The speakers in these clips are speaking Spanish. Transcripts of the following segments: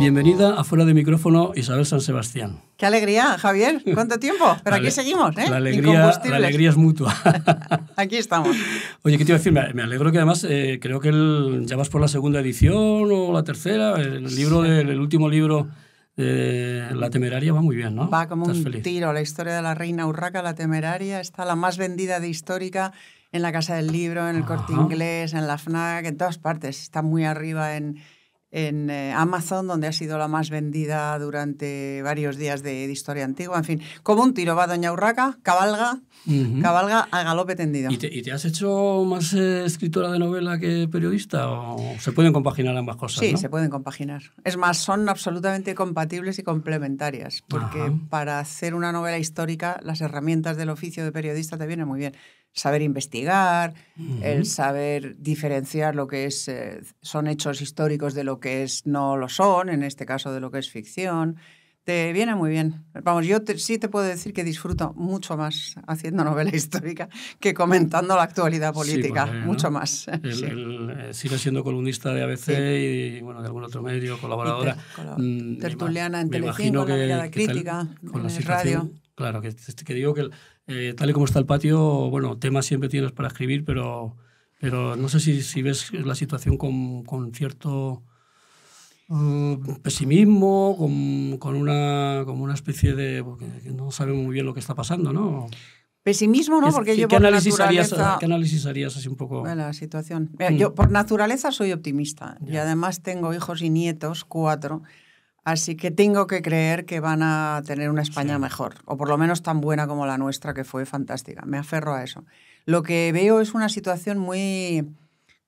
Bienvenida a Fuera de Micrófono, Isabel San Sebastián. Qué alegría, Javier. ¿Cuánto tiempo? Pero aquí seguimos, ¿eh? La alegría, es mutua. aquí estamos. Oye, ¿qué te iba a decir? Me alegro que además eh, creo que ya vas por la segunda edición o la tercera. El, libro el último libro la temeraria va muy bien, ¿no? Va como un tiro. La historia de la reina Urraca, la temeraria, está la más vendida de histórica en la Casa del Libro, en el Corte Inglés, en la FNAC, en todas partes. Está muy arriba en, en eh, Amazon, donde ha sido la más vendida durante varios días de, historia antigua. En fin, como un tiro va Doña Urraca, cabalga, cabalga a galope tendido. ¿Y te, y te has hecho más eh, escritora de novela que periodista? ¿O se pueden compaginar ambas cosas? Sí, se pueden compaginar. Es más, son absolutamente compatibles y complementarias, porque para hacer una novela histórica, las herramientas del oficio de periodista te vienen muy bien saber investigar, el saber diferenciar lo que es, eh, son hechos históricos de lo que es no lo son, en este caso de lo que es ficción. Te viene muy bien. Vamos, yo sí te puedo decir que disfruto mucho más haciendo novela histórica que comentando la actualidad pues, política, eh, mucho más. Eh, sigue siendo columnista de ABC y bueno, de algún otro medio, colaboradora. Mm, tertuliana en televisión, Telecinco, la crítica, en radio. Claro, este, que, digo que eh, tal y como está el patio, bueno, temas siempre tienes para escribir, pero... Pero no sé si, si ves la situación con, con, cierto Mm, pesimismo, con, una, una especie de... Pues, que no sabemos muy bien lo que está pasando, ¿no? Pesimismo, ¿no? Porque ¿Qué, yo por análisis harías, ¿Qué análisis harías así un poco? la situación. Mm. Yo por naturaleza soy optimista y además tengo hijos y nietos, cuatro, así que tengo que creer que van a tener una España mejor, o por lo menos tan buena como la nuestra, que fue fantástica. Me aferro a eso. Lo que veo es una situación muy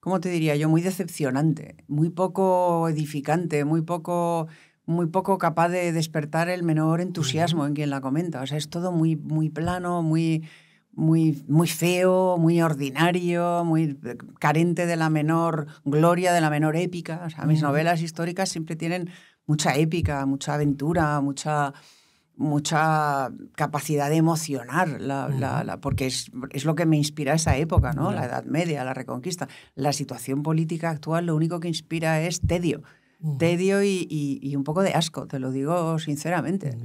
¿cómo te diría yo? Muy decepcionante, muy poco edificante, muy poco, muy poco capaz de despertar el menor entusiasmo en quien la comenta. O sea, es todo muy, muy plano, muy, muy, muy feo, muy ordinario, muy carente de la menor gloria, de la menor épica. O sea, mis novelas históricas siempre tienen mucha épica, mucha aventura, mucha mucha capacidad de emocionar, la, porque es, lo que me inspira esa época, ¿no? La Edad Media, la Reconquista. La situación política actual lo único que inspira es tedio. Tedio y, un poco de asco, te lo digo sinceramente.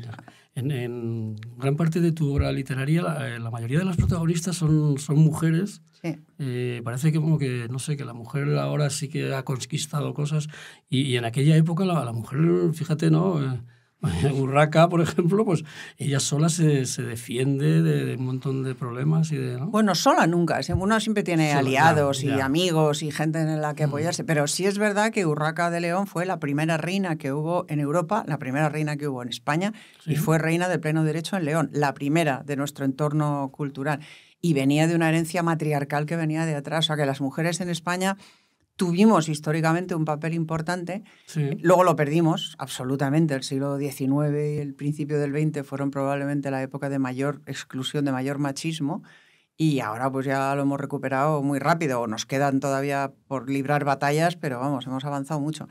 En, gran parte de tu obra literaria, la, eh, mayoría de las protagonistas son, son mujeres. Eh, parece que como que, no sé, que la mujer ahora sí que ha conquistado cosas y, en aquella época la, mujer, fíjate, ¿no? Eh, Urraca, por ejemplo, pues ella sola se, defiende de, un montón de problemas y de... Bueno, sola nunca. Uno siempre tiene aliados y amigos y gente en la que mm. apoyarse. Pero sí es verdad que Urraca de León fue la primera reina que hubo en Europa, la primera reina que hubo en España y fue reina del pleno derecho en León, la primera de nuestro entorno cultural. Y venía de una herencia matriarcal que venía de atrás. O sea, que las mujeres en España tuvimos históricamente un papel importante, luego lo perdimos absolutamente. El siglo XIX y el principio del XX fueron probablemente la época de mayor exclusión, de mayor machismo, y ahora pues ya lo hemos recuperado muy rápido, nos quedan todavía por librar batallas, pero vamos, hemos avanzado mucho.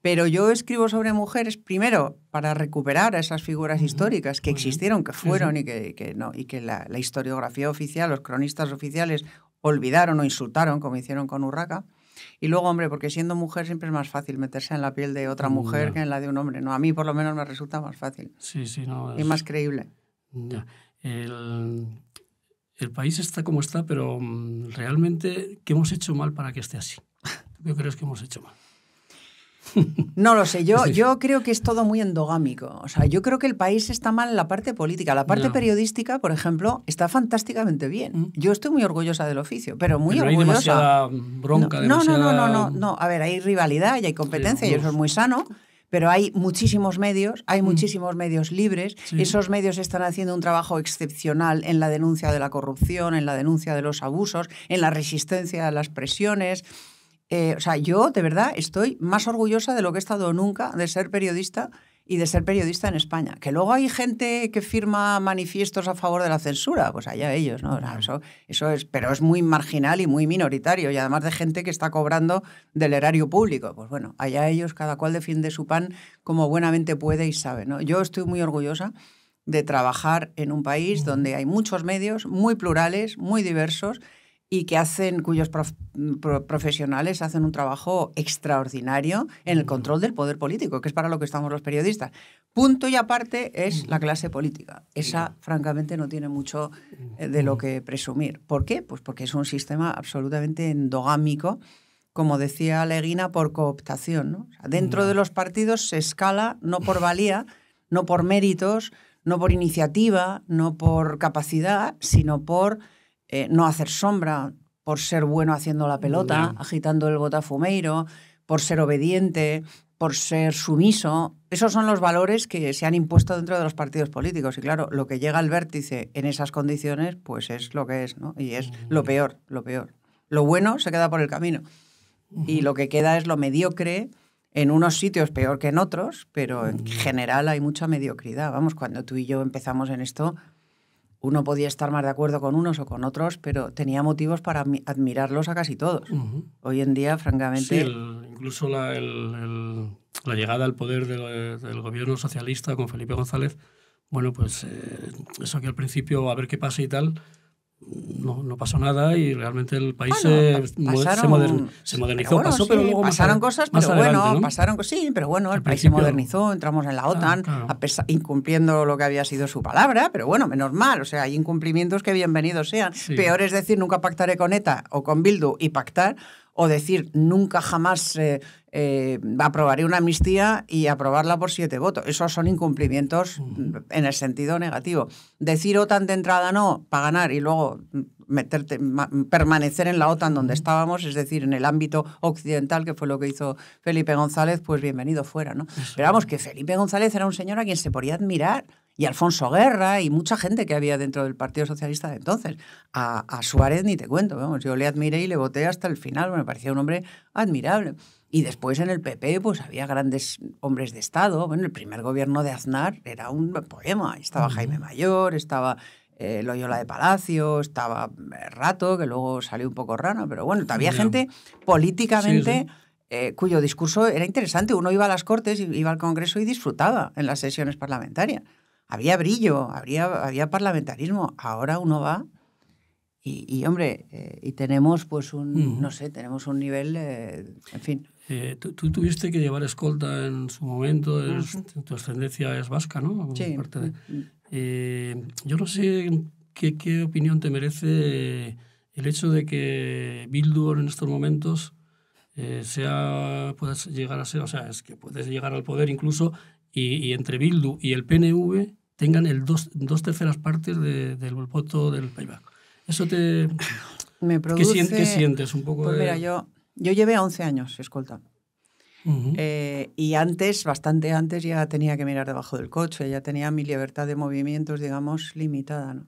Pero yo escribo sobre mujeres primero para recuperar a esas figuras históricas que existieron, que fueron y que, no, y que la, la, historiografía oficial, los cronistas oficiales olvidaron o insultaron, como hicieron con Urraca. Y luego, hombre, porque siendo mujer siempre es más fácil meterse en la piel de otra mm, mujer que en la de un hombre. No, a mí por lo menos me resulta más fácil. Sí, sí, no. Y más creíble. El, el, país está como está, pero mm, realmente, ¿qué hemos hecho mal para que esté así? ¿Qué crees que hemos hecho mal? No lo sé, yo, yo creo que es todo muy endogámico. O sea, yo creo que el país está mal en la parte política. La parte periodística, por ejemplo, está fantásticamente bien. Mm. Yo estoy muy orgullosa del oficio, pero muy pero orgullosa. Hay demasiada bronca, no, no, no, no, no, A ver, hay rivalidad y hay competencia y eso es muy sano pero hay muchísimos medios, hay mm. muchísimos medios libres. Esos medios están haciendo un trabajo excepcional en la denuncia de la corrupción, en la denuncia de los abusos, en la resistencia a las presiones, eh, o sea, yo de verdad estoy más orgullosa de lo que he estado nunca de ser periodista y de ser periodista en España. Que luego hay gente que firma manifiestos a favor de la censura, pues allá ellos, ¿no? eso, es, pero es muy marginal y muy minoritario, y además de gente que está cobrando del erario público. Pues bueno, allá ellos, cada cual defiende su pan como buenamente puede y sabe, ¿no? Yo estoy muy orgullosa de trabajar en un país donde hay muchos medios, muy plurales, muy diversos, y que hacen, cuyos profesionales hacen un trabajo extraordinario en el control del poder político, que es para lo que estamos los periodistas. Punto y aparte es la clase política. Esa, francamente, no tiene mucho eh, de lo mm. que presumir. ¿Por qué? Pues porque es un sistema absolutamente endogámico, como decía Leguina, por cooptación. dentro de los partidos se escala no por valía, no por méritos, no por iniciativa, no por capacidad, sino por eh, no hacer sombra, por ser bueno haciendo la pelota, agitando el botafumeiro, por ser obediente, por ser sumiso. Esos son los valores que se han impuesto dentro de los partidos políticos. Y claro, lo que llega al vértice en esas condiciones, pues es lo que es, ¿no? Y es lo peor, lo peor. Lo bueno se queda por el camino. Y lo que queda es lo mediocre, en unos sitios peor que en otros, pero en general hay mucha mediocridad. Vamos, cuando tú y yo empezamos en esto, uno podía estar más de acuerdo con unos o con otros, pero tenía motivos para admirarlos a casi todos. Hoy en día, francamente... Sí, incluso la, llegada al poder del, gobierno socialista con Felipe González, bueno, pues eh, eso que al principio, a ver qué pasa y tal, no, pasó nada y realmente el país se, modernizó. pasaron cosas, pero bueno, pasaron sí, pero bueno, el, país se modernizó, entramos en la OTAN, incumpliendo lo que había sido su palabra, pero bueno, menos mal, o sea, hay incumplimientos que bienvenidos sean. Peor es decir, nunca pactaré con ETA o con Bildu y pactar, o decir nunca jamás eh, eh, aprobaré una amnistía y aprobarla por siete votos. Esos son incumplimientos mm. Mm, en el sentido negativo. Decir OTAN de entrada no para ganar y luego mm, meterte, permanecer en la OTAN donde estábamos, es decir, en el ámbito occidental, que fue lo que hizo Felipe González, pues bienvenido fuera. ¿no? Pero vamos, que Felipe González era un señor a quien se podía admirar y Alfonso Guerra y mucha gente que había dentro del Partido Socialista de entonces. A, Suárez ni te cuento, vamos, yo le admiré y le voté hasta el final, me parecía un hombre admirable. Y después en el PP pues había grandes hombres de Estado, bueno, el primer gobierno de Aznar era un poema, estaba Jaime Mayor, estaba eh, Loyola de Palacio, estaba eh, Rato, que luego salió un poco raro. pero bueno, había gente políticamente... Eh, cuyo discurso era interesante. Uno iba a las Cortes, iba al Congreso y disfrutaba en las sesiones parlamentarias. Había brillo, había había parlamentarismo. Ahora uno va y, y hombre, eh, y tenemos pues un, no sé, tenemos un nivel, eh, en fin. Eh, tú, tuviste que llevar escolta en su momento, tu ascendencia es vasca, ¿no? Sí. Mm, mm. yo no sé qué, qué, opinión te merece el hecho de que Bildu en estos momentos... Eh, sea puedes llegar a ser, o sea, es que puedes llegar al poder incluso y, entre Bildu y el PNV tengan el dos, terceras partes del voto del payback. Eso te... Me produce... ¿Qué, sientes, un poco? Pues de... yo, yo llevé 11 años, escolta. Eh, y antes, bastante antes, ya tenía que mirar debajo del coche, ya tenía mi libertad de movimientos, digamos, limitada. ¿no?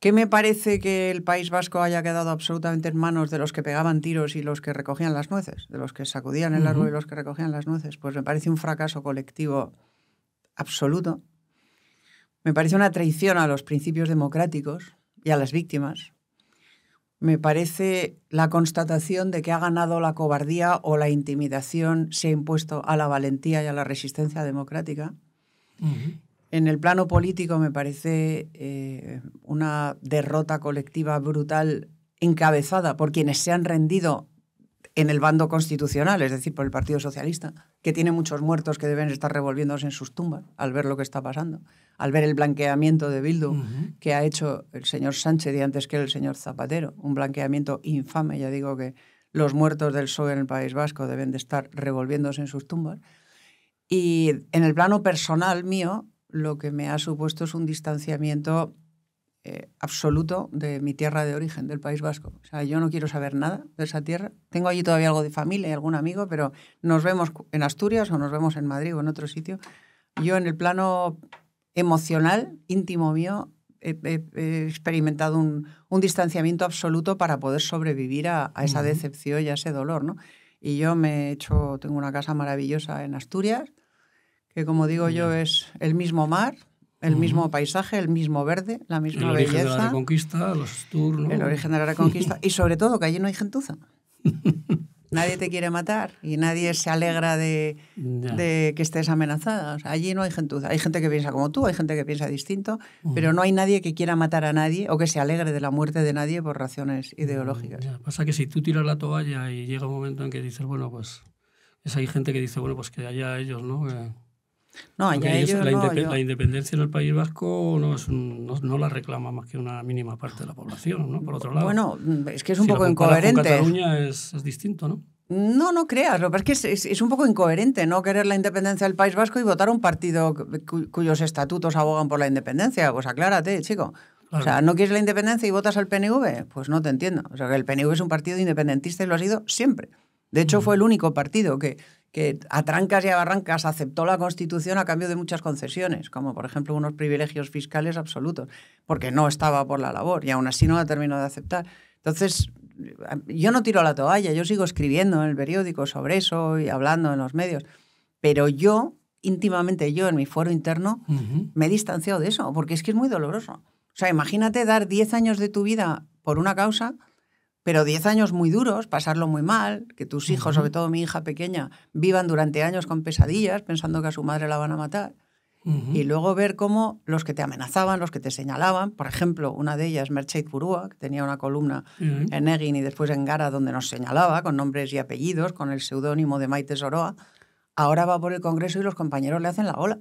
¿Qué me parece que el País Vasco haya quedado absolutamente en manos de los que pegaban tiros y los que recogían las nueces? De los que sacudían el árbol y los que recogían las nueces. Pues me parece un fracaso colectivo absoluto. Me parece una traición a los principios democráticos y a las víctimas. Me parece la constatación de que ha ganado la cobardía o la intimidación, se ha impuesto a la valentía y a la resistencia democrática. En el plano político me parece eh, una derrota colectiva brutal encabezada por quienes se han rendido en el bando constitucional, es decir, por el Partido Socialista, que tiene muchos muertos que deben estar revolviéndose en sus tumbas al ver lo que está pasando, al ver el blanqueamiento de Bildu que ha hecho el señor Sánchez y antes que el señor Zapatero, un blanqueamiento infame, ya digo que los muertos del PSOE en el País Vasco deben de estar revolviéndose en sus tumbas. Y en el plano personal mío, lo que me ha supuesto es un distanciamiento eh, absoluto de mi tierra de origen, del País Vasco. O sea, yo no quiero saber nada de esa tierra. Tengo allí todavía algo de familia y algún amigo, pero nos vemos en Asturias o nos vemos en Madrid o en otro sitio. Yo en el plano emocional, íntimo mío, he, experimentado un, distanciamiento absoluto para poder sobrevivir a, esa decepción y a ese dolor, Y yo me he hecho, tengo una casa maravillosa en Asturias, que como digo yo es el mismo mar, el mismo paisaje, el mismo verde, la misma belleza. El origen de la Reconquista, los turnos. El origen de la Reconquista y sobre todo que allí no hay gentuza. nadie te quiere matar y nadie se alegra de, que estés amenazada. allí no hay gentuza. Hay gente que piensa como tú, hay gente que piensa distinto, pero no hay nadie que quiera matar a nadie o que se alegre de la muerte de nadie por razones ideológicas. pasa que si tú tiras la toalla y llega un momento en que dices, bueno, pues es hay gente que dice, bueno, pues que allá ellos, ¿no? la, independencia en el País Vasco no, la reclama más que una mínima parte de la población, ¿no? Por otro lado. Bueno, es que es un poco incoherente. en Cataluña es, distinto, ¿no? No, no creas. Lo que es que es, un poco incoherente no querer la independencia del País Vasco y votar a un partido cuyos estatutos abogan por la independencia. Pues aclárate, chico. O sea, ¿no quieres la independencia y votas al PNV? Pues no te entiendo. O sea, que el PNV es un partido independentista y lo ha sido siempre. De hecho, fue el único partido que que a trancas y a barrancas aceptó la Constitución a cambio de muchas concesiones, como por ejemplo unos privilegios fiscales absolutos, porque no estaba por la labor y aún así no la terminó de aceptar. Entonces, yo no tiro la toalla, yo sigo escribiendo en el periódico sobre eso y hablando en los medios, pero yo, íntimamente yo, en mi foro interno, me he distanciado de eso, porque es que es muy doloroso. O sea, imagínate dar 10 años de tu vida por una causa pero 10 años muy duros, pasarlo muy mal, que tus hijos, sobre todo mi hija pequeña, vivan durante años con pesadillas pensando que a su madre la van a matar. Y luego ver cómo los que te amenazaban, los que te señalaban, por ejemplo, una de ellas, Mercedes Purúa, que tenía una columna en Egin y después en Gara, donde nos señalaba con nombres y apellidos, con el seudónimo de Maite Soroa, ahora va por el Congreso y los compañeros le hacen la ola.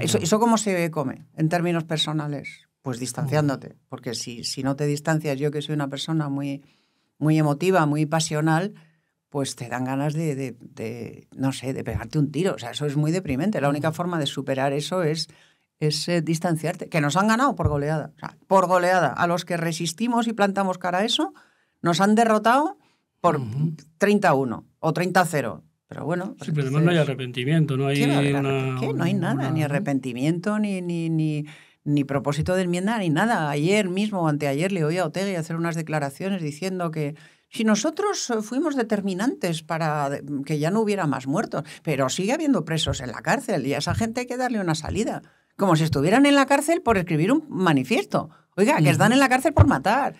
Eso, ¿Eso cómo se come en términos personales? Pues distanciándote, porque si, si no te distancias, yo que soy una persona muy, muy emotiva, muy pasional, pues te dan ganas de, no sé, de pegarte un tiro. O sea, eso es muy deprimente. La única forma de superar eso es, eh, distanciarte. Que nos han ganado por goleada. O sea, por goleada. A los que resistimos y plantamos cara a eso, nos han derrotado por 31 o 30-0. Pero bueno. no hay arrepentimiento, no hay, No hay nada, ni arrepentimiento, ni, ni ni propósito de enmienda ni nada. Ayer mismo, anteayer, le oí a Otegui hacer unas declaraciones diciendo que si nosotros fuimos determinantes para que ya no hubiera más muertos, pero sigue habiendo presos en la cárcel y a esa gente hay que darle una salida. Como si estuvieran en la cárcel por escribir un manifiesto. Oiga, que están en la cárcel por matar.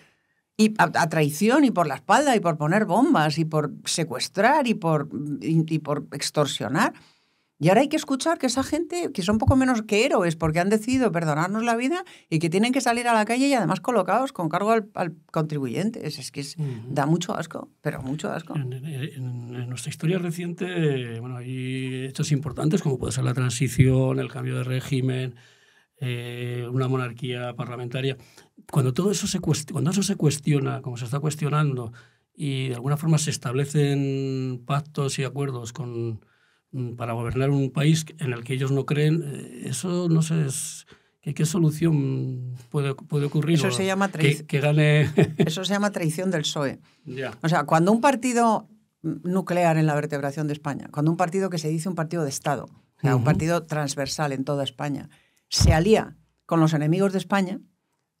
Y a, traición y por la espalda y por poner bombas y por secuestrar y por, y por extorsionar. Y ahora hay que escuchar que esa gente, que son poco menos que héroes, porque han decidido perdonarnos la vida y que tienen que salir a la calle y además colocados con cargo al, contribuyente. Es, es que da mucho asco, pero mucho asco. En, nuestra historia reciente, bueno, hay hechos importantes como puede ser la transición, el cambio de régimen, eh, una monarquía parlamentaria. Cuando todo eso se, cuando eso se cuestiona, como se está cuestionando, y de alguna forma se establecen pactos y acuerdos con Mm, para gobernar un país en el que ellos no creen, eh, eso no sé, ¿qué, solución puede, ocurrir? Eso se llama traición. eso se llama traición del PSOE. O sea, cuando un partido nuclear en la vertebración de España, cuando un partido que se dice un partido de Estado, un partido transversal en toda España, se alía con los enemigos de España,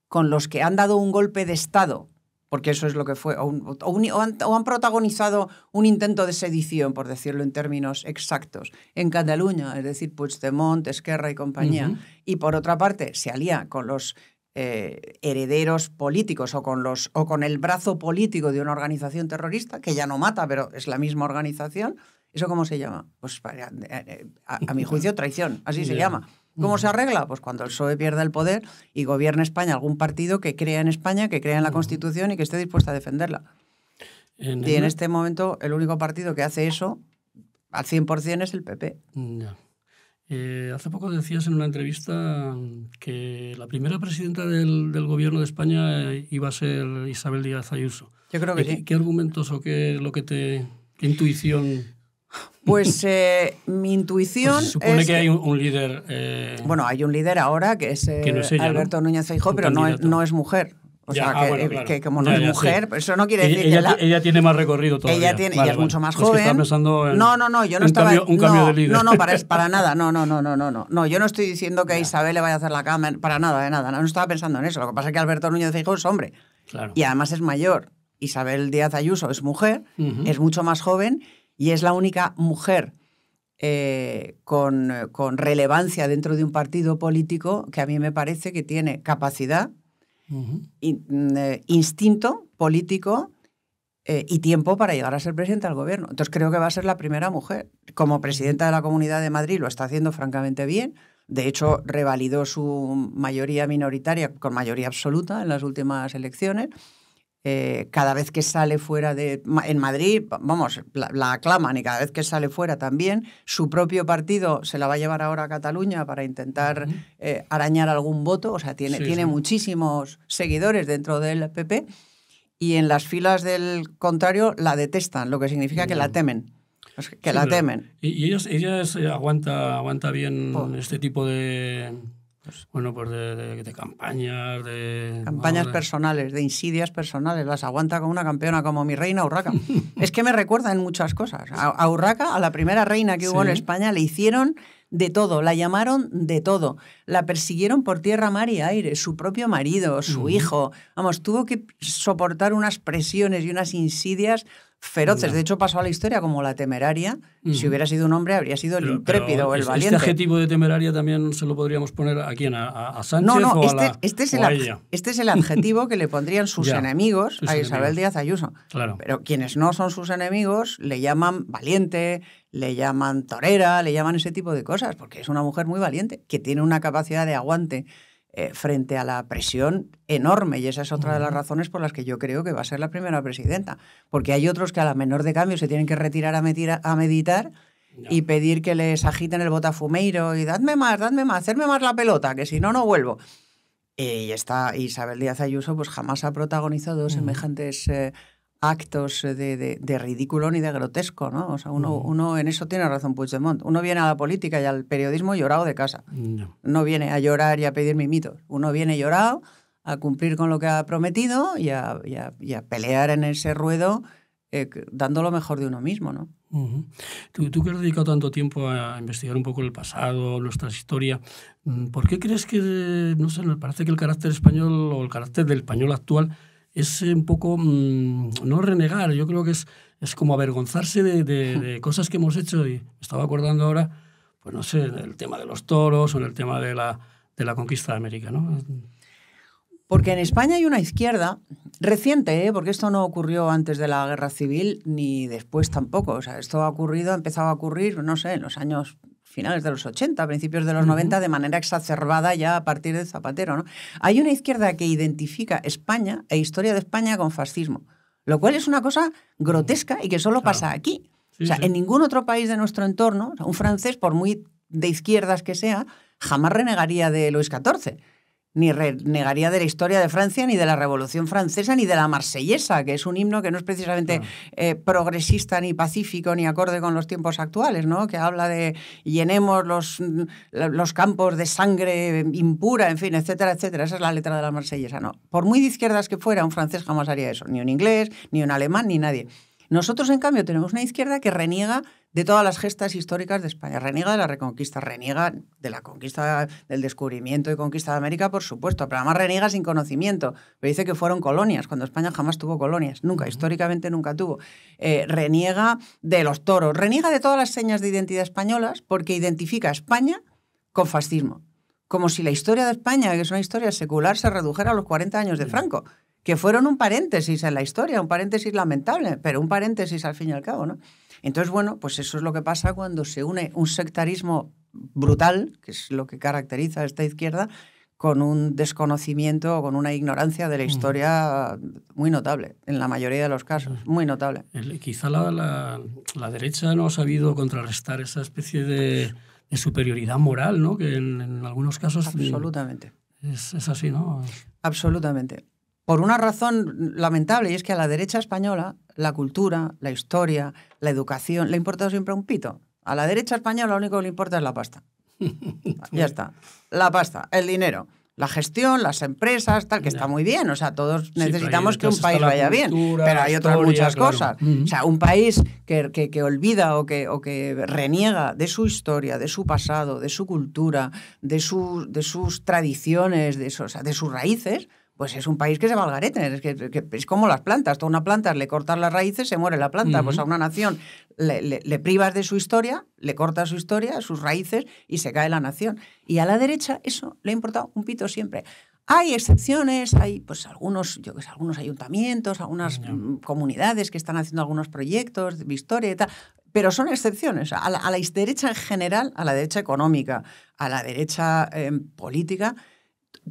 con los que han dado un golpe de Estado porque eso es lo que fue, o, han, protagonizado un intento de sedición, por decirlo en términos exactos, en Cataluña, es decir, Puigdemont, Esquerra y compañía. Y por otra parte, se alía con los eh, herederos políticos o con, los, o con el brazo político de una organización terrorista, que ya no mata, pero es la misma organización. ¿Eso cómo se llama? Pues eh, eh, a, mi juicio traición, así se llama. ¿Cómo se arregla? Pues cuando el PSOE pierda el poder y gobierne España algún partido que crea en España, que crea en la Constitución y que esté dispuesto a defenderla. y en este momento el único partido que hace eso al 100% es el PP. Eh, hace poco decías en una entrevista que la primera presidenta del, gobierno de España eh, iba a ser Isabel Díaz Ayuso. Yo creo que eh, ¿Qué, sí. ¿Qué argumentos o lo que te qué intuición pues eh, mi intuición. Pues se supone que hay un, líder. Eh, bueno, hay un líder ahora que es, eh, Alberto Núñez Feijóo, pero no es, mujer. O sea, ah, que, como no es mujer, eso no quiere decir ella, que. Ella tiene más recorrido todavía. Ella, tiene, es mucho más joven. no, no, no, yo no estaba. No, no, para, para nada. No, no, no, no, no, no. yo no estoy diciendo que a Isabel le vaya a hacer la cama. Para nada, de nada. No, estaba pensando en eso. Lo que pasa es que Alberto Núñez Feijóo es hombre. Claro. Y además es mayor. Isabel Díaz Ayuso es mujer, es mucho más joven y es la única mujer eh, con, relevancia dentro de un partido político que a mí me parece que tiene capacidad, mm, eh, instinto político eh, y tiempo para llegar a ser presidenta del gobierno. Entonces creo que va a ser la primera mujer. Como presidenta de la Comunidad de Madrid lo está haciendo francamente bien. De hecho, revalidó su mayoría minoritaria con mayoría absoluta en las últimas elecciones. Eh, cada vez que sale fuera de... En Madrid, vamos, la, aclaman y cada vez que sale fuera también, su propio partido se la va a llevar ahora a Cataluña para intentar eh, arañar algún voto, o sea, tiene, tiene muchísimos seguidores dentro del PP y en las filas del contrario la detestan, lo que significa que la temen. Que la temen. Y, ellos, eh, aguanta, aguanta bien este tipo de bueno, pues de, campañas, de... Campañas personales, de insidias personales, las aguanta con una campeona como mi reina Urraca. es que me recuerda en muchas cosas. A, Urraca, a la primera reina que hubo en España, le hicieron de todo, la llamaron de todo, la persiguieron por tierra, mar y aire, su propio marido, su hijo, vamos, tuvo que soportar unas presiones y unas insidias feroces. De hecho, pasó a la historia como la temeraria. Si hubiera sido un hombre, habría sido el intrépido o el este valiente. Este adjetivo de temeraria también se lo podríamos poner a quién, a, Sánchez no, no, o este, a este, este es el Este es el adjetivo que le pondrían sus enemigos a Isabel Díaz Ayuso. Claro. Pero quienes no son sus enemigos le llaman valiente, le llaman torera, le llaman ese tipo de cosas, porque es una mujer muy valiente, que tiene una capacidad de aguante eh, frente a la presión enorme. Y esa es otra de las razones por las que yo creo que va a ser la primera presidenta. Porque hay otros que a la menor de cambio se tienen que retirar a, a meditar y pedir que les agiten el botafumeiro y dadme más, dadme más, hacerme más la pelota, que si no, no vuelvo. Eh, y está Isabel Díaz Ayuso, pues jamás ha protagonizado semejantes... Eh, actos de, de, ridículo ni de grotesco, ¿no? O sea, uno, uno en eso tiene razón Puigdemont. Uno viene a la política y al periodismo llorado de casa. No. viene a llorar y a pedir mimitos. Uno viene llorado a cumplir con lo que ha prometido y a, pelear en ese ruedo eh, dando lo mejor de uno mismo, ¿no? tú, que has dedicado tanto tiempo a investigar un poco el pasado, nuestra historia, mm, ¿por qué crees que, no sé, parece que el carácter español o el carácter del español actual es un poco, mm, no renegar, yo creo que es, es como avergonzarse de, hmm. cosas que hemos hecho y estaba acordando ahora, pues no sé, el tema de los toros o en el tema de la, de la conquista de América, ¿no? Porque en España hay una izquierda reciente, ¿eh? porque esto no ocurrió antes de la guerra civil ni después tampoco. O sea, esto ha ocurrido, ha empezado a ocurrir, no sé, en los años finales de los 80, principios de los 90, de manera exacerbada ya a partir de Zapatero. ¿no? Hay una izquierda que identifica España e historia de España con fascismo, lo cual es una cosa grotesca y que solo pasa aquí. o sea, en ningún otro país de nuestro entorno, un francés, por muy de izquierdas que sea, jamás renegaría de Luis XIV ni renegaría de la historia de Francia, ni de la Revolución Francesa, ni de la Marsellesa, que es un himno que no es precisamente eh, progresista, ni pacífico, ni acorde con los tiempos actuales, ¿no? que habla de llenemos los, los campos de sangre impura, en fin, etcétera, etcétera. Esa es la letra de la Marsellesa. No. Por muy de izquierdas que fuera, un francés jamás haría eso, ni un inglés, ni un alemán, ni nadie. Nosotros, en cambio, tenemos una izquierda que reniega de todas las gestas históricas de España. Reniega de la reconquista, reniega de la conquista, del descubrimiento y conquista de América, por supuesto, pero además reniega sin conocimiento. Pero dice que fueron colonias, cuando España jamás tuvo colonias, nunca, históricamente nunca tuvo. Eh, reniega de los toros, reniega de todas las señas de identidad españolas porque identifica a España con fascismo. Como si la historia de España, que es una historia secular, se redujera a los 40 años de mm. Franco que fueron un paréntesis en la historia, un paréntesis lamentable, pero un paréntesis al fin y al cabo, ¿no? Entonces, bueno, pues eso es lo que pasa cuando se une un sectarismo brutal, que es lo que caracteriza a esta izquierda, con un desconocimiento o con una ignorancia de la historia muy notable, en la mayoría de los casos, muy notable. Quizá la, la, derecha no ha sabido contrarrestar esa especie de, superioridad moral, ¿no? que en, algunos casos... Mm, Absolutamente. Es, es, así, ¿no? Absolutamente. Por una razón lamentable, y es que a la derecha española la cultura, la historia, la educación, le ha importado siempre un pito. A la derecha española lo único que le importa es la pasta. ya está. La pasta, el dinero la gestión, las empresas, tal, que está muy bien. O sea, todos necesitamos que un país vaya bien, pero hay otras muchas cosas. O sea, un país que, olvida o que, o que, reniega de su historia, de su pasado, de su cultura, de, de sus tradiciones, de, de sus raíces, pues es un país que se va al garete. Es, que, es como las plantas. toda una planta le cortas las raíces, se muere la planta. Pues a una nación le, privas de su historia, le cortas su historia, sus raíces y se cae la nación. Y a la derecha eso le ha importado un pito siempre. Hay excepciones, hay pues algunos, algunos ayuntamientos, algunas mm, comunidades que están haciendo algunos proyectos de historia y tal, pero son excepciones. A la, derecha en general, a la derecha económica, a la derecha em, política,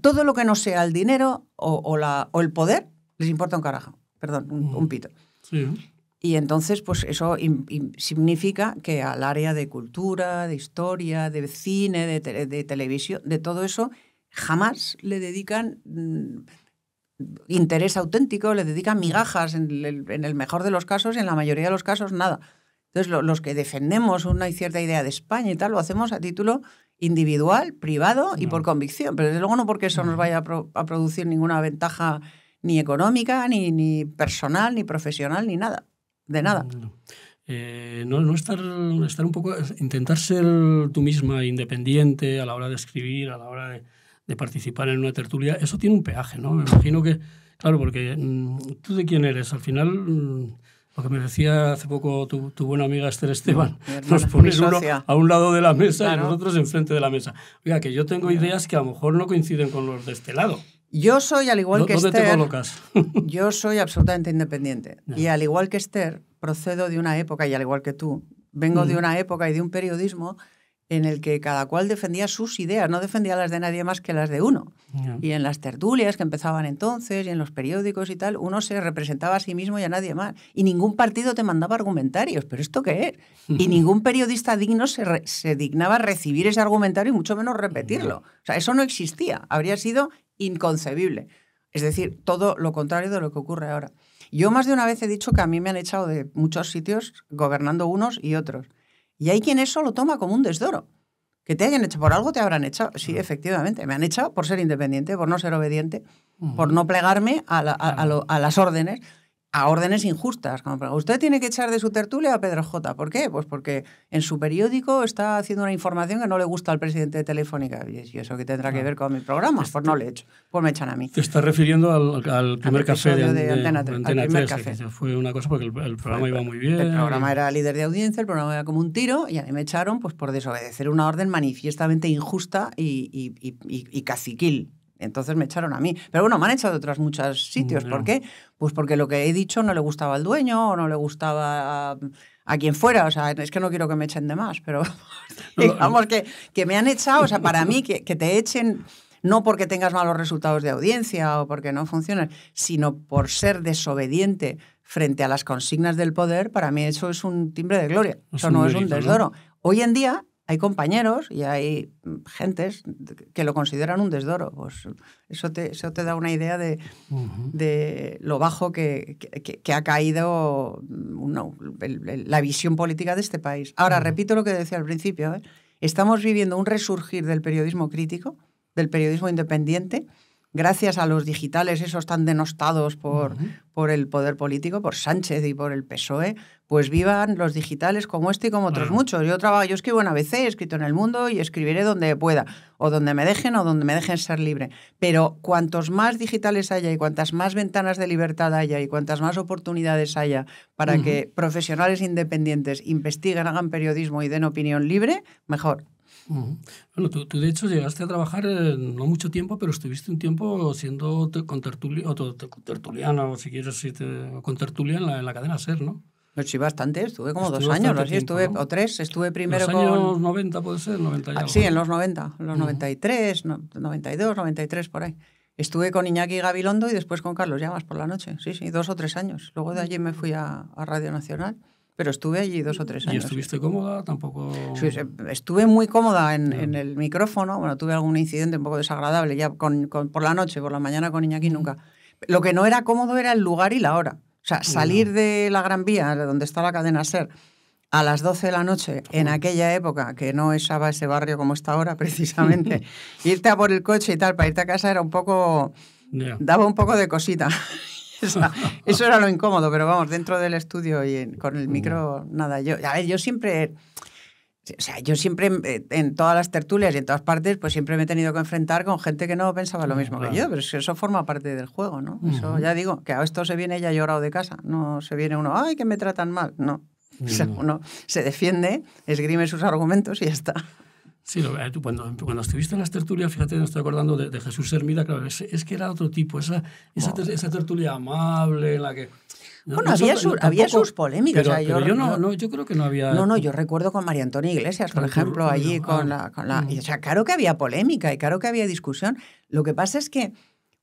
todo lo que no sea el dinero o, la, o el poder, les importa un carajo, perdón, un, pito. Y entonces, pues eso significa que al área de cultura, de historia, de cine, de, televisión, de todo eso, jamás le dedican mm, interés auténtico, le dedican migajas, en el, mejor de los casos, y en la mayoría de los casos, nada. Entonces, los que defendemos una cierta idea de España y tal, lo hacemos a título individual, privado y por convicción, pero desde luego no porque eso nos vaya a, producir ninguna ventaja ni económica, ni, personal, ni profesional, ni nada, de nada. Eh, no, estar, estar un poco, intentar ser tú misma independiente a la hora de escribir, a la hora de, de participar en una tertulia, eso tiene un peaje, ¿no? Me imagino que, claro, porque mm, tú de quién eres, al final mm, lo que me decía hace poco tu, buena amiga Esther Esteban, nos pones uno a un lado de la mesa y nosotros enfrente de la mesa. Oiga, que yo tengo ideas que a lo mejor no coinciden con los de este lado. Yo soy, al igual que Esther, yo soy absolutamente independiente. Y al igual que Esther, procedo de una época, y al igual que tú, vengo mm. de una época y de un periodismo en el que cada cual defendía sus ideas, no defendía las de nadie más que las de uno. Y en las tertulias que empezaban entonces y en los periódicos y tal, uno se representaba a sí mismo y a nadie más. Y ningún partido te mandaba argumentarios, pero ¿esto qué es? Y ningún periodista digno se, se dignaba recibir ese argumentario y mucho menos repetirlo. O sea, eso no existía, habría sido inconcebible. Es decir, todo lo contrario de lo que ocurre ahora. Yo más de una vez he dicho que a mí me han echado de muchos sitios gobernando unos y otros. Y hay quien eso lo toma como un desdoro. Que te hayan hecho por algo, te habrán hecho. Sí, efectivamente, me han hecho por ser independiente, por no ser obediente, por no plegarme a, a las órdenes a órdenes injustas. Como, usted tiene que echar de su tertulia a Pedro J. ¿Por qué? Pues porque en su periódico está haciendo una información que no le gusta al presidente de Telefónica. ¿Y eso que tendrá que ah. ver con mi programa? Pues no le hecho. Pues me echan a mí. Te estás refiriendo al, primer café de, Antena 3. fue una cosa porque el, programa iba muy bien. El programa era líder de audiencia, el programa era como un tiro y a mí me echaron pues, por desobedecer una orden manifiestamente injusta y, y caciquil. Entonces me echaron a mí. Pero bueno, me han echado de otros muchos sitios. ¿Por qué? Pues porque lo que he dicho no le gustaba al dueño o no le gustaba a, quien fuera. O sea, es que no quiero que me echen de más, pero digamos que, que me han echado. O sea, para mí que, te echen no porque tengas malos resultados de audiencia o porque no funciones, sino por ser desobediente frente a las consignas del poder, para mí eso es un timbre de gloria. eso no es un desdoro. Hoy en día hay compañeros y hay mm, gentes que lo consideran un desdoro. Pues eso te, da una idea de, lo bajo que, ha caído mm, la visión política de este país. Ahora, repito lo que decía al principio, ¿eh? estamos viviendo un resurgir del periodismo crítico, del periodismo independiente, gracias a los digitales, esos tan denostados por, por el poder político, por Sánchez y por el PSOE, pues vivan los digitales como este y como otros muchos. Yo trabajo, yo escribo en ABC, he escrito en El Mundo y escribiré donde pueda, o donde me dejen o donde me dejen ser libre. Pero cuantos más digitales haya y cuantas más ventanas de libertad haya y cuantas más oportunidades haya para que profesionales independientes investiguen, hagan periodismo y den opinión libre, mejor. Bueno, tú, tú, de hecho llegaste a trabajar eh, no mucho tiempo, pero estuviste un tiempo siendo con tertulia o tertuliana, o si quieres, con tertulia en la, cadena SER, ¿no? No, sí, bastante, estuve como dos años, estuve, o tres, estuve primero con... Ah, en los 90 puede ser, 90 Sí, en los 90, los 93, 92, 93, por ahí. Estuve con Iñaki Gabilondo y después con Carlos Llamas por la noche, sí, sí, dos o tres años. Luego de allí me fui a, a Radio Nacional. Pero estuve allí dos o tres años. ¿Y estuviste cómoda? Tampoco. estuve muy cómoda en, el micrófono. Bueno, tuve algún incidente un poco desagradable ya con, por la noche, por la mañana con Iñaki nunca. Lo que no era cómodo era el lugar y la hora. O sea, salir de la Gran Vía, donde está la cadena SER, a las 12 de la noche, en aquella época, que no estaba ese barrio como está ahora precisamente, irte a por el coche y tal, para irte a casa era un poco... Daba un poco de cosita. eso era lo incómodo, pero vamos, dentro del estudio y con el mm. micro, nada. Yo, a ver, yo siempre. O sea, yo siempre em, eh, en todas las tertulias y en todas partes, pues siempre me he tenido que enfrentar con gente que no pensaba lo mm, mismo que yo, pero eso forma parte del juego, ¿no? Mm. Eso ya digo, que a esto se viene ya llorado de casa, no se viene uno, ay, que me tratan mal, no. uno se defiende, esgrime sus argumentos y ya está. Sí, eh, cuando, cuando, estuviste en las tertulias, fíjate, no estoy acordando de, Jesús Hermida, claro, es, que era otro tipo, esa, esa, tertulia amable en la que... bueno, había, había sus polémicas. Pero, yo, no, no, yo creo que no había... No, no, yo recuerdo con María Antonia Iglesias, por ejemplo, allí con ah, la... Con la o mm. sea, claro que había polémica y claro que había discusión. Lo que pasa es que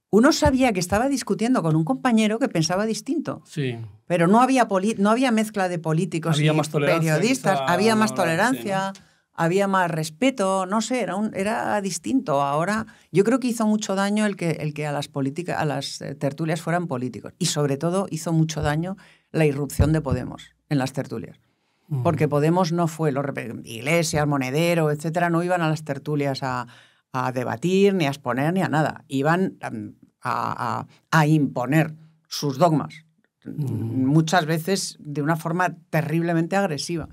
uno sabía que estaba discutiendo con un compañero que pensaba distinto. Sí. Pero no había, no había mezcla de políticos y periodistas, había más tolerancia había más respeto, no sé, era, un, era distinto. Ahora yo creo que hizo mucho daño el que, el que a, las a las eh, tertulias fueran políticos y sobre todo hizo mucho daño la irrupción de Podemos en las tertulias. Mm. Porque Podemos no fue, los Iglesias, Monedero, etcétera, no iban a las tertulias a, a debatir, ni a exponer, ni a nada. Iban mm, a, a, imponer sus dogmas, mm. muchas veces de una forma terriblemente agresiva.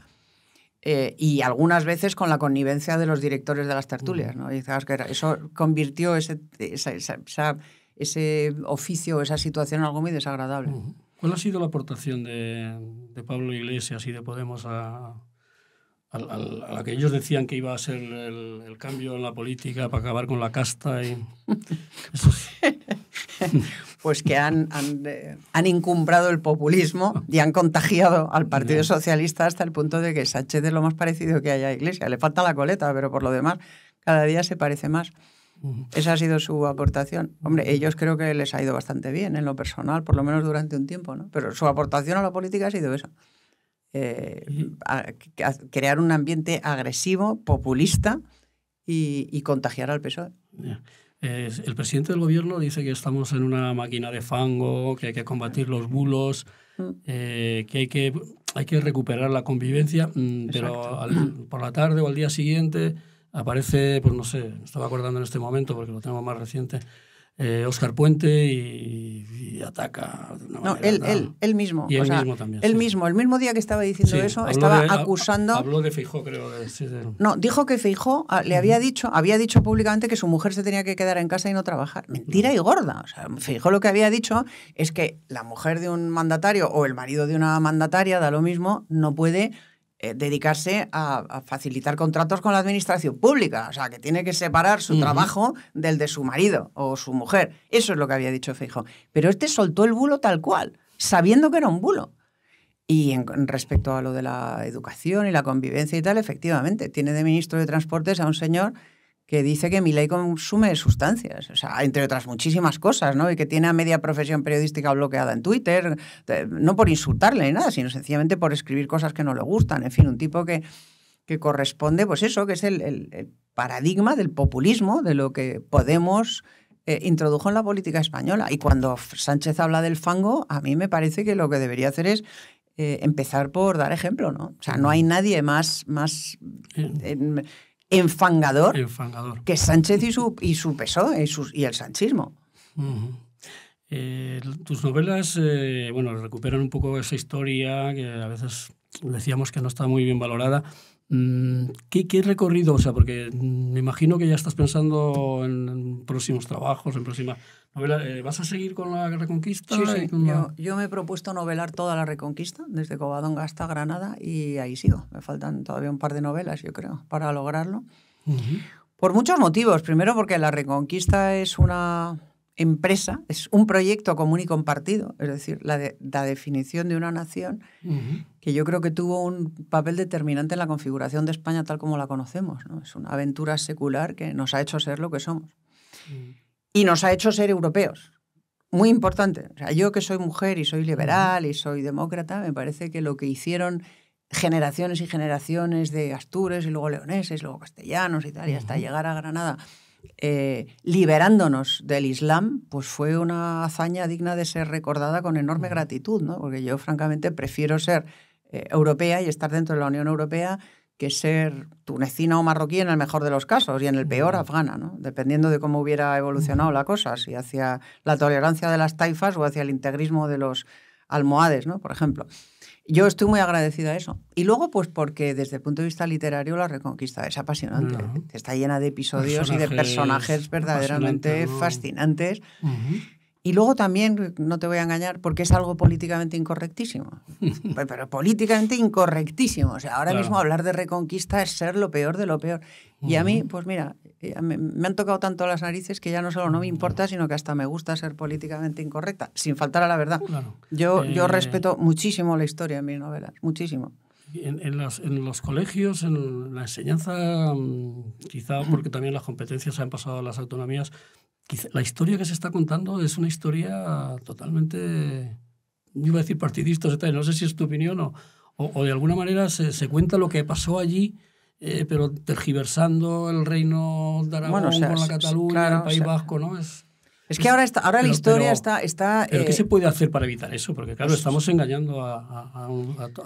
Eh, y algunas veces con la connivencia de los directores de las tertulias. ¿no? Y ah, eso convirtió ese, ese oficio, esa situación en algo muy desagradable. ¿Cuál ha sido la aportación de, Pablo Iglesias y de Podemos a, la que ellos decían que iba a ser el, el cambio en la política para acabar con la casta? Y... pues que han, han, eh, el populismo y han contagiado al Partido Socialista hasta el punto de que Sánchez es lo más parecido que haya a Iglesia. Le falta la coleta, pero por lo demás, cada día se parece más. Esa ha sido su aportación. Hombre, ellos creo que les ha ido bastante bien en lo personal, por lo menos durante un tiempo, ¿no? Pero su aportación a la política ha sido eso. Eh, crear un ambiente agresivo, populista y, contagiar al PSOE. Eh, el presidente del gobierno dice que estamos en una máquina de fango, que hay que combatir los bulos, mm. eh, que hay que hay que recuperar la convivencia, mm, pero por la tarde o al día siguiente aparece, pues no sé, estaba acordando en este momento porque lo tengo más reciente, eh, Oscar Puente y, ataca. no, él, él, mismo. él mismo también. mismo, el mismo día que estaba diciendo eso, estaba acusando. Habló de Feijó, creo. No, dijo que Feijó ah, le había dicho, había dicho públicamente que su mujer se tenía que quedar en casa y no trabajar. Mentira y gorda. O sea, Feijó lo que había dicho es que la mujer de un mandatario o el marido de una mandataria, da lo mismo, no puede eh, dedicarse a, facilitar contratos con la administración pública, o sea, que tiene que separar su trabajo del de su marido o su mujer. Eso es lo que había dicho fijo Pero este soltó el bulo tal cual, sabiendo que era un bulo. Y en, respecto a lo de la educación y la convivencia y tal, efectivamente, tiene de ministro de Transportes a un señor que dice que mi ley consume sustancias, o sea, entre otras muchísimas cosas, ¿no? Y que tiene a media profesión periodística bloqueada en Twitter, no por insultarle ni nada, sino sencillamente por escribir cosas que no le gustan. En fin, un tipo que, que corresponde, pues eso, que es el, paradigma del populismo, de lo que Podemos eh, introdujo en la política española. Y cuando Sánchez habla del fango, a mí me parece que lo que debería hacer es eh, empezar por dar ejemplo, ¿no? O sea, no hay nadie más, más enfangador, que Sánchez y su, y y, el sanchismo. Eh, tus novelas, eh, bueno, recuperan un poco esa historia que a veces decíamos que no está muy bien valorada. Mm, ¿Qué, recorrido? O sea, porque me imagino que ya estás pensando en próximos trabajos, en próximas eh, ¿Vas a seguir con la Reconquista? Sí, Yo, me he propuesto novelar toda la Reconquista, desde Covadonga hasta Granada, y ahí sigo. Me faltan todavía un par de novelas, yo creo, para lograrlo. Por muchos motivos. Primero, porque la Reconquista es una empresa, es un proyecto común y compartido, es decir, la, definición de una nación que yo creo que tuvo un papel determinante en la configuración de España tal como la conocemos. ¿no? Es una aventura secular que nos ha hecho ser lo que somos. Mm y nos ha hecho ser europeos. Muy importante. O sea, yo que soy mujer y soy liberal y soy demócrata, me parece que lo que hicieron generaciones y generaciones de astures y luego leoneses, luego castellanos y tal, y hasta llegar a Granada, eh, liberándonos del Islam, pues fue una hazaña digna de ser recordada con enorme gratitud, ¿no? Porque yo, francamente, prefiero ser eh, europea y estar dentro de la Unión Europea que ser tunecina o marroquí en el mejor de los casos y en el peor afgana, ¿no? dependiendo de cómo hubiera evolucionado la cosa, si hacia la tolerancia de las taifas o hacia el integrismo de los almohades, ¿no? por ejemplo. Yo estoy muy agradecida a eso. Y luego, pues porque desde el punto de vista literario la reconquista es apasionante. Está llena de episodios y de personajes verdaderamente fascinantes. Y luego también, no te voy a engañar, porque es algo políticamente incorrectísimo. pero, políticamente incorrectísimo. O sea, ahora mismo hablar de reconquista es ser lo peor de lo peor. Y a mí, pues mira, eh, me, han tocado tanto las narices que ya no solo no me importa, sino que hasta me gusta ser políticamente incorrecta, sin faltar a la verdad. Yo, yo eh, respeto muchísimo la historia en mis novelas, muchísimo. En, en, los colegios, en la enseñanza, mm, quizá porque también las competencias se han pasado a las autonomías, la historia que se está contando es una historia totalmente, iba a decir partidista, no sé si es tu opinión o, o, de alguna manera se, cuenta lo que pasó allí, eh, pero tergiversando el reino de Aragón con la Cataluña, el País Vasco, ¿no? Es... Es que ahora, la historia está... está ¿Pero qué eh, se puede hacer para evitar eso? Porque claro, pues estamos engañando a,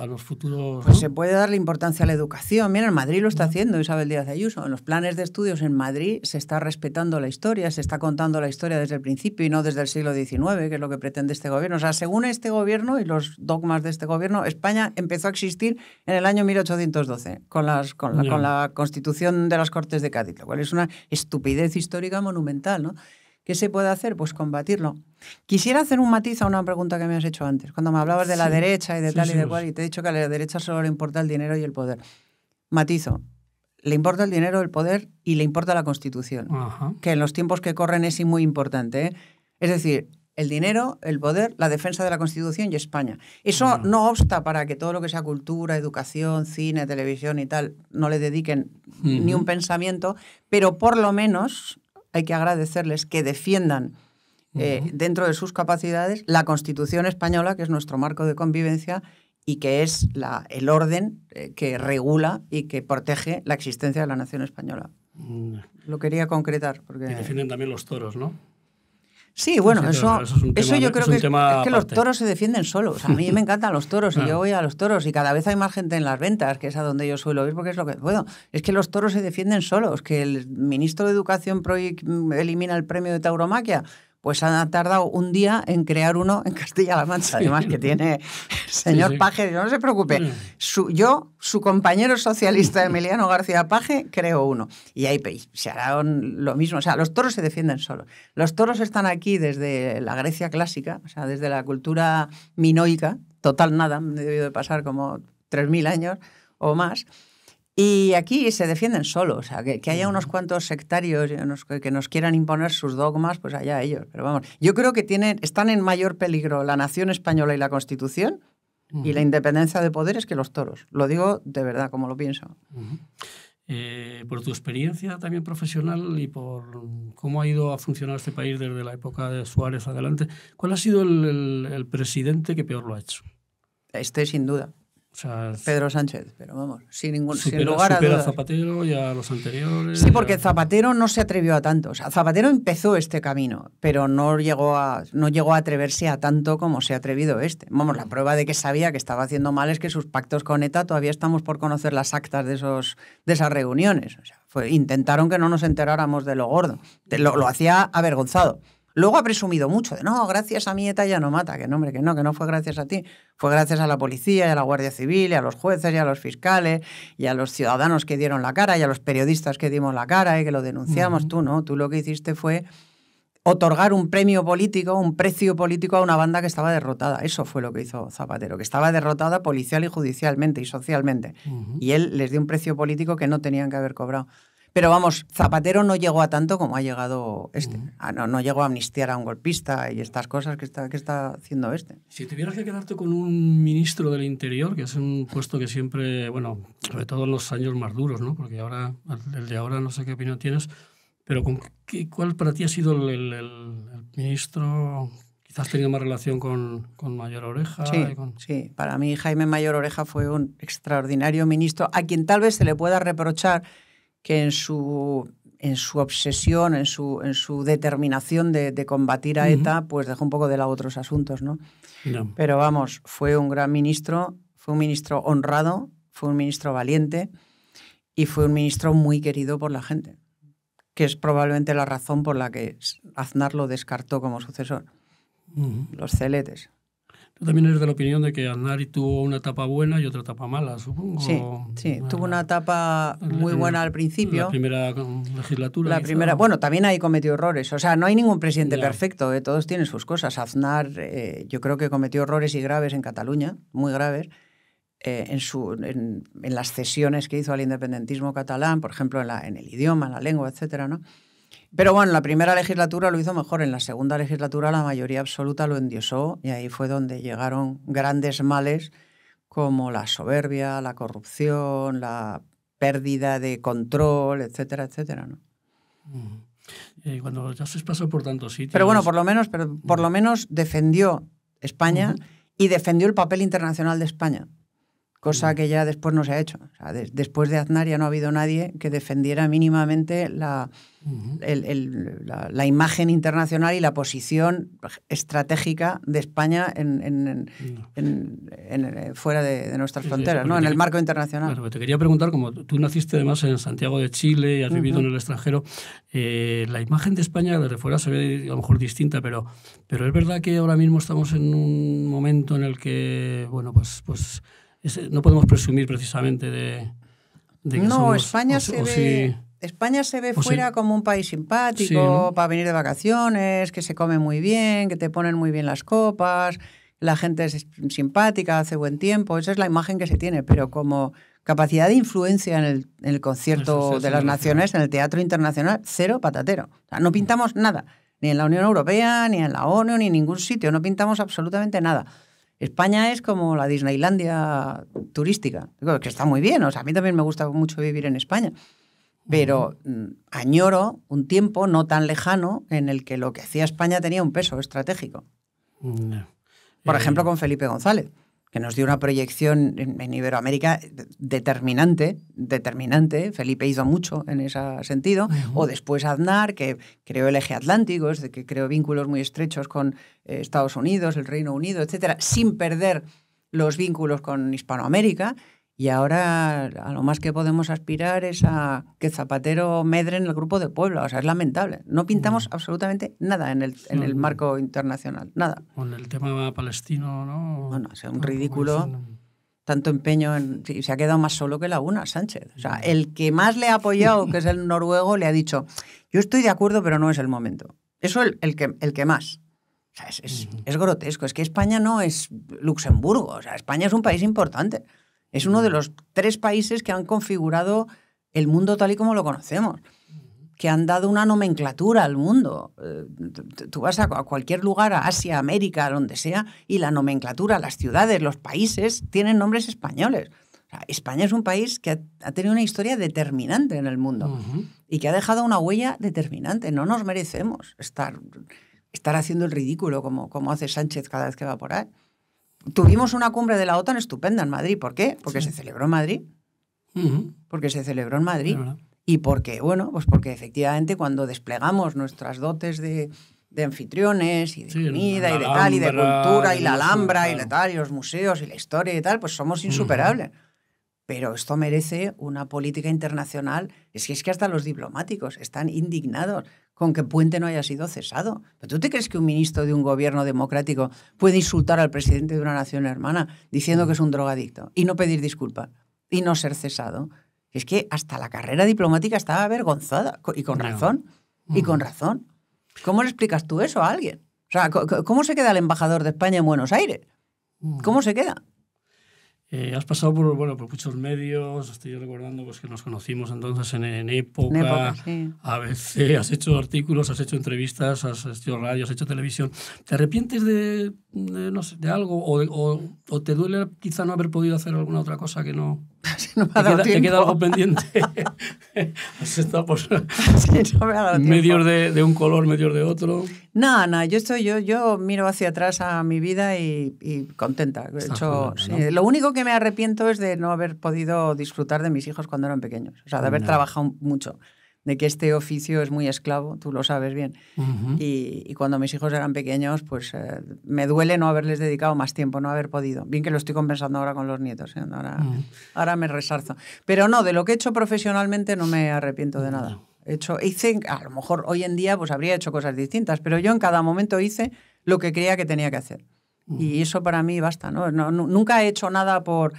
los futuros... Pues se puede darle importancia a la educación. Mira, en Madrid lo está haciendo Isabel Díaz Ayuso. En los planes de estudios en Madrid se está respetando la historia, se está contando la historia desde el principio y no desde el siglo XIX, que es lo que pretende este gobierno. O sea, según este gobierno y los dogmas de este gobierno, España empezó a existir en el año 1812, con, las, la, con la constitución de las Cortes de Cádiz, lo cual es una estupidez histórica monumental, ¿no? ¿Qué se puede hacer? Pues combatirlo. Quisiera hacer un matiz a una pregunta que me has hecho antes, cuando me hablabas de la derecha y de tal y de pues. cual, y te he dicho que a la derecha solo le importa el dinero y el poder. Matizo, le importa el dinero, el poder y le importa la Constitución, que en los tiempos que corren es muy importante. ¿eh? Es decir, el dinero, el poder, la defensa de la Constitución y España. Eso no obsta para que todo lo que sea cultura, educación, cine, televisión y tal no le dediquen ni un pensamiento, pero por lo menos hay que agradecerles que defiendan eh, dentro de sus capacidades la Constitución española, que es nuestro marco de convivencia y que es la, el orden eh, que regula y que protege la existencia de la nación española. Mm. Lo quería concretar. Porque... Y defienden también los toros, ¿no? Sí, bueno, eso, eso, yo creo que, es que los toros se defienden solos. A mí me encantan los toros y ah. yo voy a los toros y cada vez hay más gente en las ventas, que es a donde yo suelo ir porque es lo que... Bueno, es que los toros se defienden solos, que el ministro de Educación elimina el premio de tauromaquia, pues han tardado un día en crear uno en Castilla-La Mancha, además que tiene señor Paje, no se preocupe, mm. yo, su compañero socialista Emiliano García Paje, creo uno. Y ahí se harán lo mismo, o sea, los toros se defienden solos. Los toros están aquí desde la Grecia clásica, o sea, desde la cultura minoica, total nada, han debido de pasar como 3.000 años o más, y aquí se defienden solos. O sea, que, haya unos cuantos sectarios que nos quieran imponer sus dogmas, pues allá ellos. Pero vamos, yo creo que tienen, están en mayor peligro la nación española y la Constitución y la independencia de poderes que los toros. Lo digo de verdad, como lo pienso. Eh, por tu experiencia también profesional y por cómo ha ido a funcionar este país desde la época de Suárez adelante, ¿cuál ha sido el presidente que peor lo ha hecho? Este, sin duda. Pedro Sánchez, pero vamos, sin ningún sin lugar a dudas. Zapatero y a los anteriores. Sí, porque Zapatero no se atrevió a tanto. O sea, Zapatero empezó este camino, pero no llegó a no llegó a atreverse a tanto como se ha atrevido este. Vamos, la prueba de que sabía que estaba haciendo mal es que sus pactos con ETA todavía estamos por conocer las actas de esos de esas reuniones. O sea, fue, intentaron que no nos enteráramos de lo gordo. Lo, lo hacía avergonzado. Luego ha presumido mucho de, no, gracias a mi ETA ya no mata, que no, que no, que no fue gracias a ti, fue gracias a la policía y a la Guardia Civil y a los jueces y a los fiscales y a los ciudadanos que dieron la cara y a los periodistas que dimos la cara y que lo denunciamos. Tú no, tú lo que hiciste fue otorgar un premio político, un precio político a una banda que estaba derrotada. Eso fue lo que hizo Zapatero, que estaba derrotada policial y judicialmente y socialmente. Y él les dio un precio político que no tenían que haber cobrado. Pero vamos, Zapatero no llegó a tanto como ha llegado este. ah, no, no llegó a amnistiar a un golpista y estas cosas que está, que está haciendo este. Si tuvieras que quedarte con un ministro del Interior, que es un puesto que siempre, bueno, sobre todo en los años más duros, ¿no? Porque ahora, el de ahora no sé qué opinión tienes, pero ¿cuál para ti ha sido el, ministro quizás tenga más relación con, con Mayor Oreja. Sí, sí, para mí Jaime Mayor Oreja fue un extraordinario ministro a quien tal vez se le pueda reprochar que en su, en su obsesión, en su, en su determinación de, combatir a ETA, pues dejó un poco de lado otros asuntos, ¿no? Pero vamos, fue un gran ministro, fue un ministro honrado, fue un ministro valiente y fue un ministro muy querido por la gente, que es probablemente la razón por la que Aznar lo descartó como sucesor. Los celetes también eres de la opinión de que Aznar tuvo una etapa buena y otra etapa mala, supongo. Sí, sí. tuvo una etapa muy buena al principio. La primera mm, legislatura. La primera, bueno, también ahí cometió errores. O sea, no hay ningún presidente perfecto, eh, todos tienen sus cosas. Aznar, eh, yo creo que cometió errores y graves en Cataluña, muy graves. Eh, en, su, en, las cesiones que hizo al independentismo catalán, por ejemplo, en, en el idioma, en la lengua, etcétera, ¿no? Pero bueno, la primera legislatura lo hizo mejor, en la segunda legislatura la mayoría absoluta lo endiosó y ahí fue donde llegaron grandes males como la soberbia, la corrupción, la pérdida de control, etcétera, etcétera, ¿no? cuando ya se pasó por tantos sitios. Pero bueno, por lo menos, pero por lo menos defendió España y defendió el papel internacional de España cosa que ya después no se ha hecho. después de Aznar ya no ha habido nadie que defendiera mínimamente la, la, imagen internacional y la posición estratégica de España en, eh, fuera de, nuestras fronteras, ¿no? en el marco internacional. te quería preguntar, como tú naciste además en Santiago de Chile y has vivido en el extranjero, eh, la imagen de España desde fuera se ve a lo mejor distinta, pero, pero es verdad que ahora mismo estamos en un momento en el que, bueno, pues... pues eh, no podemos presumir precisamente de, que no, España se ve... España se ve fuera como un país simpático, para venir de vacaciones, que se come muy bien, que te ponen muy bien las copas, la gente es simpática, hace buen tiempo, esa es la imagen que se tiene, pero como capacidad de influencia en el, concierto de las naciones, en el teatro internacional, cero patatero. no pintamos nada, ni en la Unión Europea, ni en la ONU, ni en ningún sitio, no pintamos absolutamente nada. España es como la Disneylandia turística, que está muy bien, o sea, a mí también me gusta mucho vivir en España, pero mm, añoro un tiempo no tan lejano en el que lo que hacía España tenía un peso estratégico. Mm, Por ejemplo, eh, con Felipe González que nos dio una proyección en, Iberoamérica determinante, determinante. Felipe hizo mucho en ese sentido. O después Aznar, que creó el eje atlántico, es de que creó vínculos muy estrechos con eh, Estados Unidos, el Reino Unido, etcétera, sin perder los vínculos con Hispanoamérica. Y ahora a lo más que podemos aspirar es a que Zapatero medre en el grupo de Puebla. O sea, es lamentable. No pintamos mm. absolutamente nada en el, en el mm. marco internacional. Nada. Con el tema palestino, ¿no? Bueno, o sea, un ridículo. Tanto empeño en. Sí, se ha quedado más solo que la una, Sánchez. O sea, mm. el que más le ha apoyado, que es el noruego, le ha dicho: Yo estoy de acuerdo, pero no es el momento. Eso el, el que, el que más. O sea, es, es, es grotesco. Es que España no es Luxemburgo. O sea, España es un país importante. Es uno de los tres países que han configurado el mundo tal y como lo conocemos, que han dado una nomenclatura al mundo. Eh, tú vas a cualquier lugar, a Asia, América, donde sea, y la nomenclatura, las ciudades, los países, tienen nombres españoles. España es un país que ha, tenido una historia determinante en el mundo y que ha dejado una huella determinante. No nos merecemos estar, estar haciendo el ridículo como, como hace Sánchez cada vez que va por ahí tuvimos una cumbre de la OTAN estupenda en Madrid. ¿Por qué? Porque se celebró en Madrid. Porque se celebró en Madrid. Y porque, bueno, pues porque efectivamente cuando desplegamos nuestras dotes de, de anfitriones y de comida y de tal, y de cultura, y la Alhambra, y la tal, y los museos, y la historia y tal, pues somos insuperables. Pero esto merece una política internacional. Es que es que hasta los diplomáticos están indignados con que Puente no haya sido cesado. ¿Pero tú te crees que un ministro de un gobierno democrático puede insultar al presidente de una nación hermana diciendo que es un drogadicto y no pedir disculpas y no ser cesado? Es que hasta la carrera diplomática estaba avergonzada y con razón. Y con mm. razón. ¿Cómo le explicas tú eso a alguien? O sea, ¿cómo se queda el embajador de España en Buenos Aires? Mm. ¿Cómo se queda? Eh, has pasado por, bueno, por muchos medios, estoy recordando pues, que nos conocimos entonces en, en época, a veces has hecho artículos, has hecho entrevistas, has hecho radio, has hecho televisión. ¿Te arrepientes de, no sé, de algo o, te duele quizá no haber podido hacer alguna otra cosa que no... no me ha te, queda, algo pendiente. estamos medios de, un color, medios de otro. No, no, yo estoy, yo, yo miro hacia atrás a mi vida y, contenta. De hecho, Lo único que me arrepiento es de no haber podido disfrutar de mis hijos cuando eran pequeños, o sea, de haber trabajado mucho de que este oficio es muy esclavo, tú lo sabes bien. y, cuando mis hijos eran pequeños, pues eh, me duele no haberles dedicado más tiempo, no haber podido. Bien que lo estoy compensando ahora con los nietos, ¿eh? ahora, ahora me resarzo. Pero no, de lo que he hecho profesionalmente no me arrepiento de nada. He hecho, hice, a lo mejor hoy en día pues habría hecho cosas distintas, pero yo en cada momento hice lo que creía que tenía que hacer. Y eso para mí basta, ¿no? no Nunca he hecho nada por,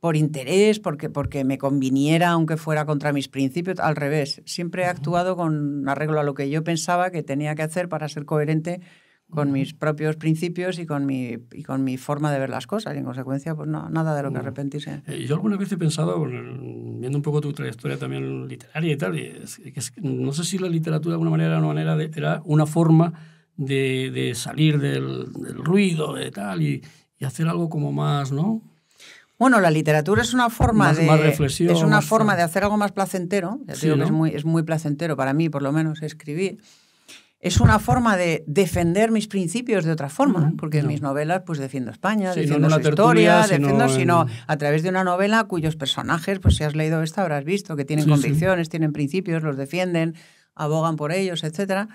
por interés, porque, porque me conviniera, aunque fuera contra mis principios, al revés. Siempre he actuado con arreglo a lo que yo pensaba que tenía que hacer para ser coherente con mis propios principios y con mi, y con mi forma de ver las cosas. Y en consecuencia, pues nada de lo que arrepentirse. Eh, yo alguna vez he pensado, viendo un poco tu trayectoria también literaria y tal, no sé si la literatura de alguna manera era una, manera de, era una forma de, salir del, ruido de tal y, y hacer algo como más, ¿no? Bueno, la literatura es una forma de es una forma de hacer algo más placentero. es, muy, es muy placentero para mí, por lo menos, escribir. Es una forma de defender mis principios de otra forma, porque en mis novelas pues defiendo España, defiendo la historia, sino defiendo, sino a través de una novela cuyos personajes, pues si has leído esta habrás visto que tienen convicciones, tienen principios, los defienden, abogan por ellos, etcétera.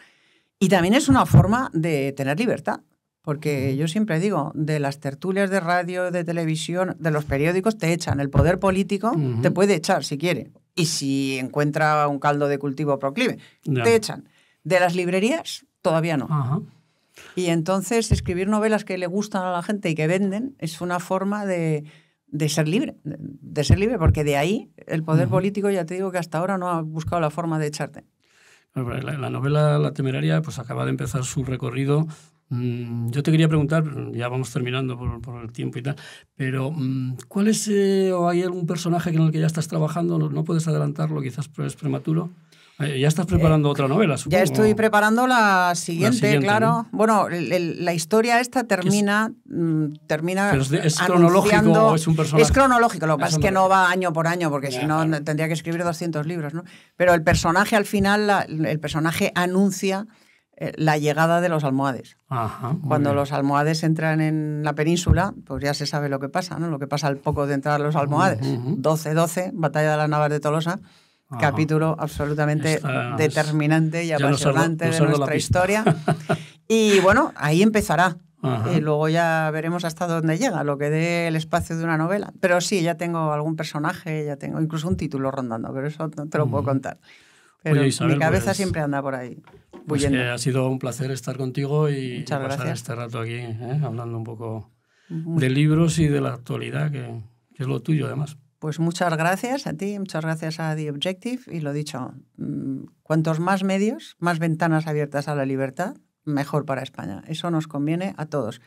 Y también es una forma de tener libertad, porque yo siempre digo, de las tertulias de radio, de televisión, de los periódicos, te echan. El poder político te puede echar si quiere. Y si encuentra un caldo de cultivo proclive, te echan. De las librerías, todavía no. Y entonces escribir novelas que le gustan a la gente y que venden es una forma de, ser libre, de ser libre, porque de ahí el poder político, ya te digo que hasta ahora no ha buscado la forma de echarte. La, la novela La Temeraria pues acaba de empezar su recorrido Mm, yo te quería preguntar, mm, ya vamos terminando por, el tiempo y tal, pero mm, ¿cuál es eh, o hay algún personaje en el que ya estás trabajando? ¿No, puedes adelantarlo? Quizás pues, es prematuro. Eh, ya estás preparando eh, otra novela, supongo. Ya estoy preparando la siguiente, claro. Bueno, la historia esta termina. Es? termina es, cronológico es un personaje? Es cronológico, lo que ah, pasa es que no va año por año, porque si no tendría que escribir 200 libros, ¿no? Pero el personaje al final, el personaje anuncia eh, la llegada de los almohades. Cuando los almohades entran en la península, pues ya se sabe lo que pasa, ¿no? Lo que pasa al poco de entrar los almohades. 12-12, Batalla de las Navas de Tolosa, capítulo absolutamente determinante y apasionante de nuestra historia. y bueno, ahí empezará. Y luego ya veremos hasta dónde llega, lo que dé el espacio de una novela. Pero sí, ya tengo algún personaje, ya tengo incluso un título rondando, pero eso te lo puedo contar. Pero mi cabeza pues, siempre anda por ahí. Pues que ha sido un placer estar contigo y, pasar este rato aquí, ¿eh? hablando un poco de libros y de la actualidad, que, que es lo tuyo además. Pues muchas gracias a ti, muchas gracias a The Objective y lo dicho, mm, cuantos más medios, más ventanas abiertas a la libertad, mejor para España. Eso nos conviene a todos.